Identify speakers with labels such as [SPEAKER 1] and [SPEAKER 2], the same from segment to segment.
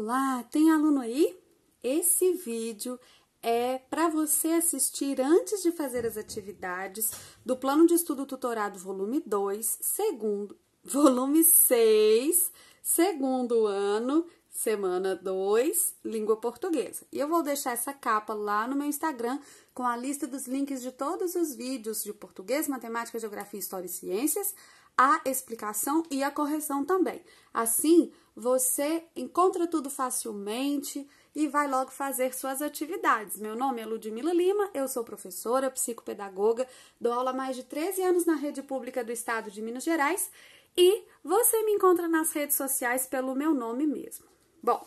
[SPEAKER 1] Olá, tem aluno aí? Esse vídeo é para você assistir antes de fazer as atividades do Plano de Estudo Tutorado Volume 2, segundo, volume 6, segundo ano, semana 2, língua portuguesa. E eu vou deixar essa capa lá no meu Instagram com a lista dos links de todos os vídeos de português, matemática, geografia, história e ciências, a explicação e a correção também. Assim, você encontra tudo facilmente e vai logo fazer suas atividades. Meu nome é Ludmila Lima, eu sou professora, psicopedagoga, dou aula há mais de 13 anos na rede pública do estado de Minas Gerais e você me encontra nas redes sociais pelo meu nome mesmo. Bom,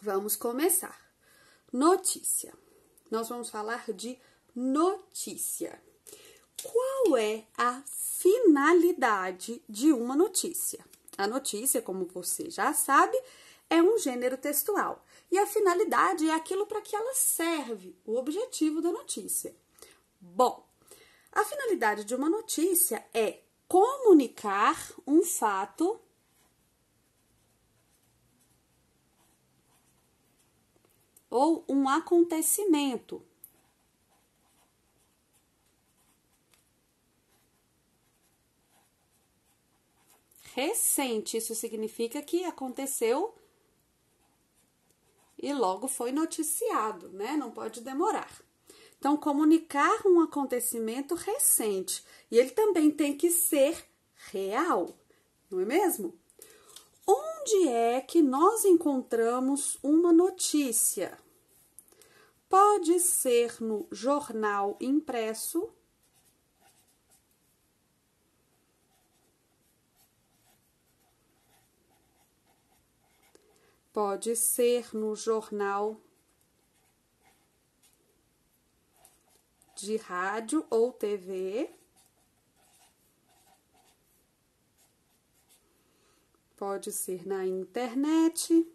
[SPEAKER 1] vamos começar. Notícia. Nós vamos falar de notícia. Qual é a finalidade de uma notícia? A notícia, como você já sabe, é um gênero textual e a finalidade é aquilo para que ela serve, o objetivo da notícia. Bom, a finalidade de uma notícia é comunicar um fato ou um acontecimento recente. Isso significa que aconteceu e logo foi noticiado, né? Não pode demorar. Então, comunicar um acontecimento recente e ele também tem que ser real, não é mesmo? Onde é que nós encontramos uma notícia? Pode ser no jornal impresso pode ser no jornal de rádio ou TV. Pode ser na internet.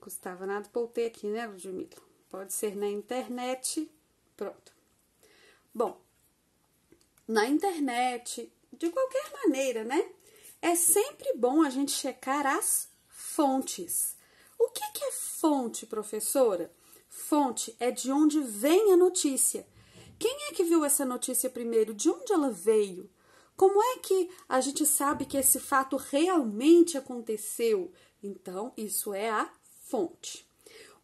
[SPEAKER 1] Custava nada voltei aqui, né, Ludmila? Pode ser na internet. Pronto. Bom, na internet, de qualquer maneira, né? É sempre bom a gente checar as fontes. O que, é fonte, professora? Fonte é de onde vem a notícia. Quem é que viu essa notícia primeiro? De onde ela veio? Como é que a gente sabe que esse fato realmente aconteceu? Então, isso é a fonte.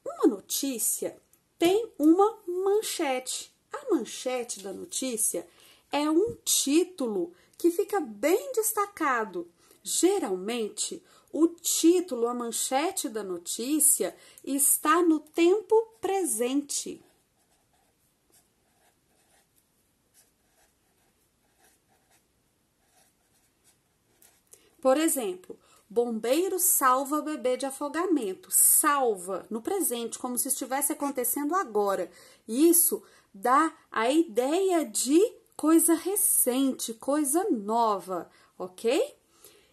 [SPEAKER 1] Uma notícia tem uma manchete. A manchete da notícia é um título que fica bem destacado. Geralmente, o título, a manchete da notícia está no tempo presente. Por exemplo, bombeiro salva bebê de afogamento. Salva no presente, como se estivesse acontecendo agora. Isso dá a ideia de coisa recente, coisa nova, ok?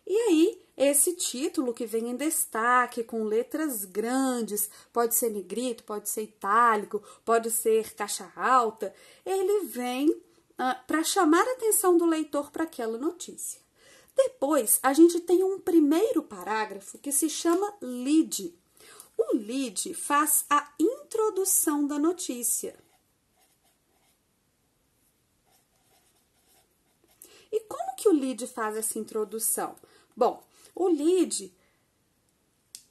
[SPEAKER 1] E aí, esse título que vem em destaque, com letras grandes, pode ser negrito, pode ser itálico, pode ser caixa alta, ele vem uh, ah, para chamar a atenção do leitor para aquela notícia. Depois, a gente tem um primeiro parágrafo que se chama lead. O lead faz a introdução da notícia. E como que o lead faz essa introdução? Bom, o lead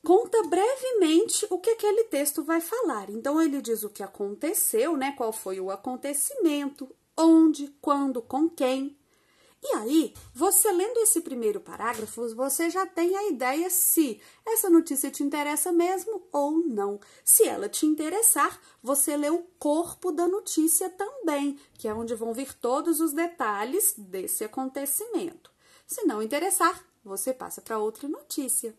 [SPEAKER 1] conta brevemente o que aquele texto vai falar. Então ele diz o que aconteceu, né? Qual foi o acontecimento, onde, quando, com quem, e aí, você lendo esse primeiro parágrafo, você já tem a ideia se essa notícia te interessa mesmo ou não. Se ela te interessar, você lê o corpo da notícia também, que é onde vão vir todos os detalhes desse acontecimento. Se não interessar, você passa para outra notícia.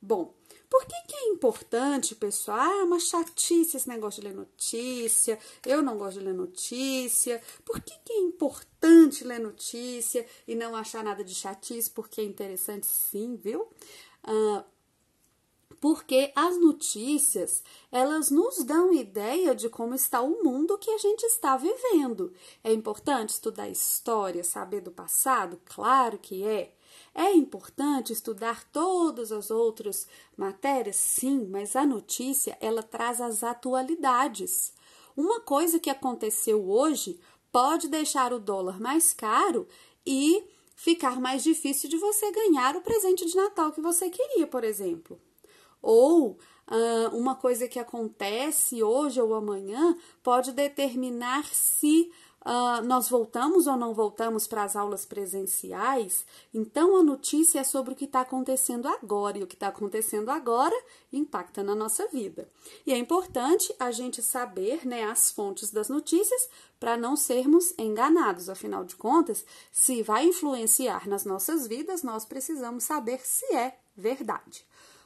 [SPEAKER 1] Bom, por que, que é importante, pessoal? Ah, é uma chatice esse negócio de ler notícia, eu não gosto de ler notícia. Por que, que é importante ler notícia e não achar nada de chatice? Porque é interessante sim, viu? Ah, porque as notícias, elas nos dão ideia de como está o mundo que a gente está vivendo. É importante estudar história, saber do passado? Claro que é. É importante estudar todas as outras matérias? Sim, mas a notícia ela traz as atualidades. Uma coisa que aconteceu hoje pode deixar o dólar mais caro e ficar mais difícil de você ganhar o presente de Natal que você queria, por exemplo. Ou uh, uma coisa que acontece hoje ou amanhã pode determinar se uh, nós voltamos ou não voltamos para as aulas presenciais, então a notícia é sobre o que está acontecendo agora, e o que está acontecendo agora impacta na nossa vida. E é importante a gente saber né, as fontes das notícias para não sermos enganados. Afinal de contas, se vai influenciar nas nossas vidas, nós precisamos saber se é verdade.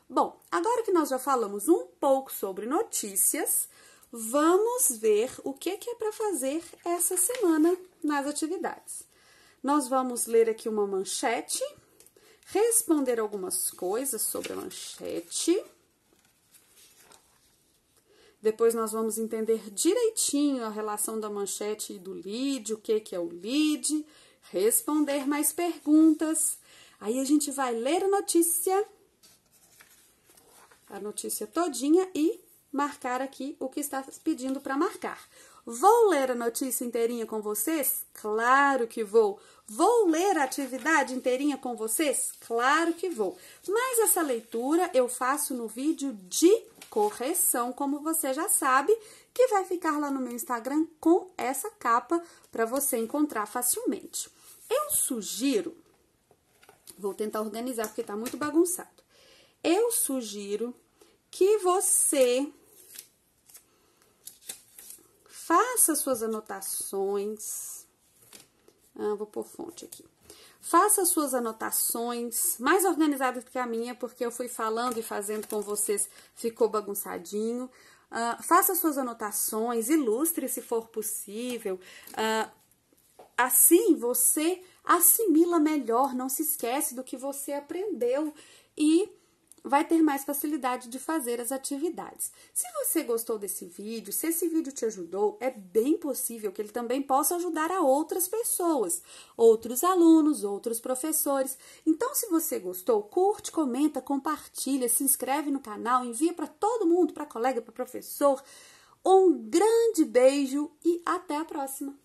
[SPEAKER 1] Bom, agora que nós já falamos um pouco sobre notícias, vamos ver o que, que é para fazer essa semana nas atividades. Nós vamos ler aqui uma manchete, responder algumas coisas sobre a manchete. Depois nós vamos entender direitinho a relação da manchete e do lead, o que, que é o lead, responder mais perguntas. Aí a gente vai ler a notícia, a notícia todinha e marcar aqui o que está pedindo para marcar. Vou ler a notícia inteirinha com vocês? Claro que vou. Vou ler a atividade inteirinha com vocês? Claro que vou. Mas essa leitura eu faço no vídeo de correção, como você já sabe, que vai ficar lá no meu Instagram com essa capa para você encontrar facilmente. Eu sugiro, vou tentar organizar porque está muito bagunçado. Eu sugiro que você Faça suas anotações. Ah, vou pôr fonte aqui. Faça suas anotações, mais organizadas que a minha, porque eu fui falando e fazendo com vocês, ficou bagunçadinho. Uh, faça suas anotações, ilustre se for possível. Uh, assim você assimila melhor, não se esquece do que você aprendeu e vai ter mais facilidade de fazer as atividades. Se você gostou desse vídeo, se esse vídeo te ajudou, é bem possível que ele também possa ajudar a outras pessoas, outros alunos, outros professores. Então, se você gostou, curte, comenta, compartilha, se inscreve no canal, envia para todo mundo, para colega, para professor. Um grande beijo e até a próxima!